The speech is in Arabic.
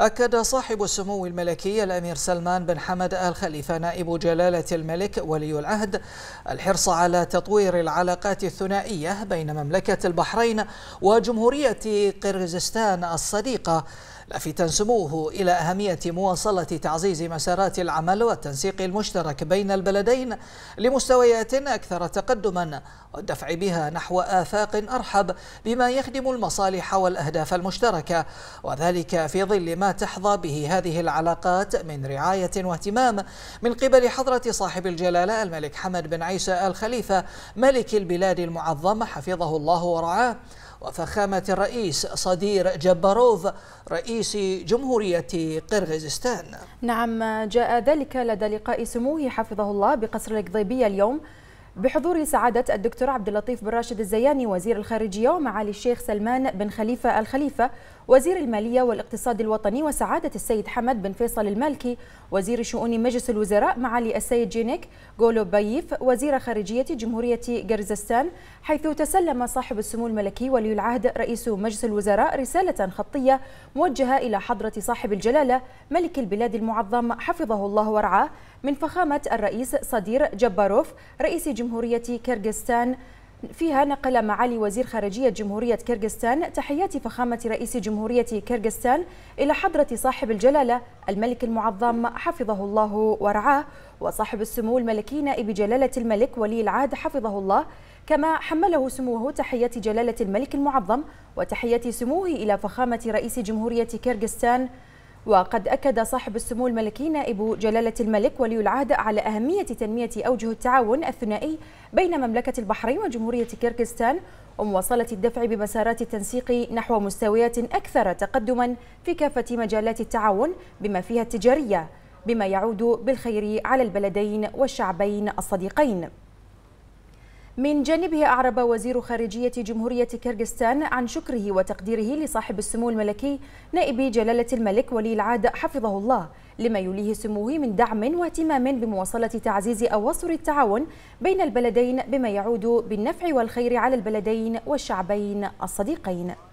أكد صاحب السمو الملكي الأمير سلمان بن حمد آل خليفة نائب جلالة الملك ولي العهد الحرص على تطوير العلاقات الثنائية بين مملكة البحرين وجمهورية قرغيزستان الصديقة لافتا سموه إلى أهمية مواصلة تعزيز مسارات العمل والتنسيق المشترك بين البلدين لمستويات أكثر تقدما والدفع بها نحو آفاق أرحب بما يخدم المصالح والأهداف المشتركة وذلك في ظل ما تحظى به هذه العلاقات من رعاية واهتمام من قبل حضرة صاحب الجلالة الملك حمد بن عيسى آل خليفة ملك البلاد المعظم حفظه الله ورعاه وفخامة الرئيس صدير جباروف رئيس جمهورية قرغيزستان نعم جاء ذلك لدى لقاء سموه حفظه الله بقصر القضيبية اليوم بحضور سعادة الدكتور عبد اللطيف بن راشد الزياني وزير الخارجية ومعالي الشيخ سلمان بن خليفة الخليفة وزير المالية والاقتصاد الوطني وسعادة السيد حمد بن فيصل المالكي وزير شؤون مجلس الوزراء معالي السيد جينيك غولو بايف وزير خارجية جمهورية قرزستان حيث تسلم صاحب السمو الملكي ولي العهد رئيس مجلس الوزراء رسالة خطية موجهة إلى حضرة صاحب الجلالة ملك البلاد المعظم حفظه الله ورعاه من فخامة الرئيس صدير جباروف رئيس جمهورية كيرغستان فيها نقل معالي وزير خارجية جمهورية كيرغستان تحيات فخامة رئيس جمهورية كيرغستان إلى حضرة صاحب الجلالة الملك المعظم حفظه الله ورعاه وصاحب السمو الملكي نائب جلالة الملك ولي العهد حفظه الله كما حمله سموه تحية جلالة الملك المعظم وتحية سموه إلى فخامة رئيس جمهورية كيرغستان وقد أكد صاحب السمو الملكي نائب جلالة الملك ولي العهد على أهمية تنمية أوجه التعاون الثنائي بين مملكة البحرين وجمهورية كيرغستان ومواصلة الدفع بمسارات التنسيق نحو مستويات أكثر تقدما في كافة مجالات التعاون بما فيها التجارية بما يعود بالخير على البلدين والشعبين الصديقين من جانبه أعرب وزير خارجية جمهورية كيرغستان عن شكره وتقديره لصاحب السمو الملكي نائب جلالة الملك ولي العهد حفظه الله لما يليه سموه من دعم واهتمام بمواصلة تعزيز أواصر التعاون بين البلدين بما يعود بالنفع والخير على البلدين والشعبين الصديقين